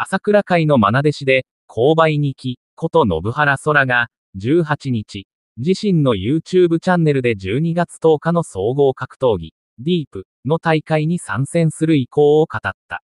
朝倉会のまな弟子で、購買に来、こと信原空が、18日、自身の YouTube チャンネルで12月10日の総合格闘技、ディープの大会に参戦する意向を語った。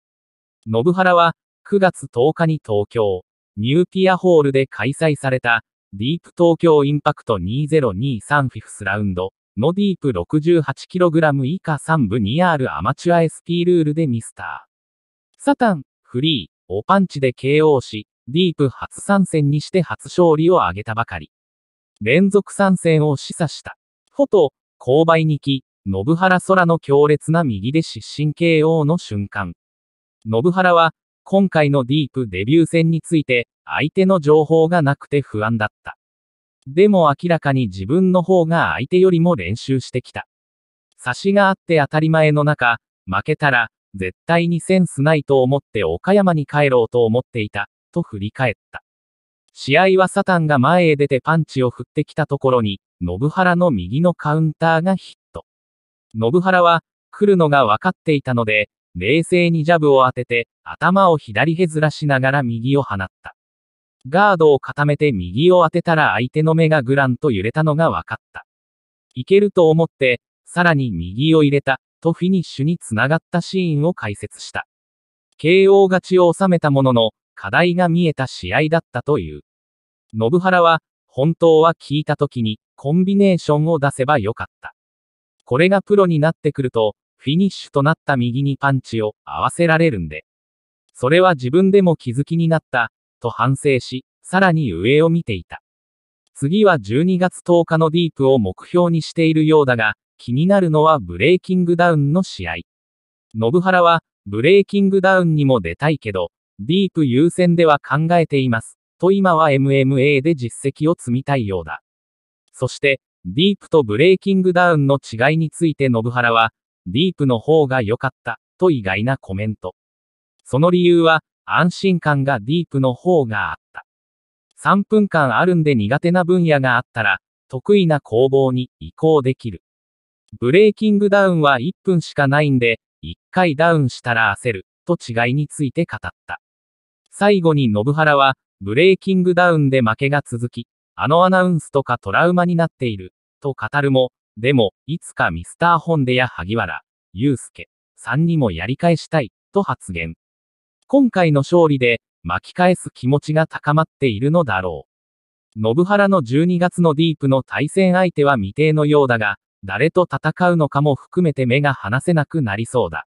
信原は、9月10日に東京、ニューピアホールで開催された、ディープ東京インパクト2023フィフスラウンドのディープ 68kg 以下3部 2R アマチュア SP ルールでミスター。サタン、フリー、をパンチで KO し、ディープ初参戦にして初勝利を挙げたばかり。連続参戦を示唆した。フォト、勾配2期、信原空の強烈な右で失神 KO の瞬間。信原は、今回のディープデビュー戦について、相手の情報がなくて不安だった。でも明らかに自分の方が相手よりも練習してきた。差しがあって当たり前の中、負けたら、絶対にセンスないと思って岡山に帰ろうと思っていた、と振り返った。試合はサタンが前へ出てパンチを振ってきたところに、信原の右のカウンターがヒット。信原は、来るのが分かっていたので、冷静にジャブを当てて、頭を左へずらしながら右を放った。ガードを固めて右を当てたら相手の目がグランと揺れたのが分かった。いけると思って、さらに右を入れた。とフィニッシュにつながったシーンを解説した。KO 勝ちを収めたものの、課題が見えた試合だったという。信原は、本当は聞いた時に、コンビネーションを出せばよかった。これがプロになってくると、フィニッシュとなった右にパンチを合わせられるんで。それは自分でも気づきになった、と反省し、さらに上を見ていた。次は12月10日のディープを目標にしているようだが、気になるのはブレイキングダウンの試合。信原は、ブレイキングダウンにも出たいけど、ディープ優先では考えています。と今は MMA で実績を積みたいようだ。そして、ディープとブレイキングダウンの違いについて信原は、ディープの方が良かった、と意外なコメント。その理由は、安心感がディープの方があった。3分間あるんで苦手な分野があったら、得意な攻防に移行できる。ブレーキングダウンは1分しかないんで、1回ダウンしたら焦る、と違いについて語った。最後に信原は、ブレーキングダウンで負けが続き、あのアナウンスとかトラウマになっている、と語るも、でも、いつかミスターホンデや萩原、祐介さんにもやり返したい、と発言。今回の勝利で、巻き返す気持ちが高まっているのだろう。信原の12月のディープの対戦相手は未定のようだが、誰と戦うのかも含めて目が離せなくなりそうだ。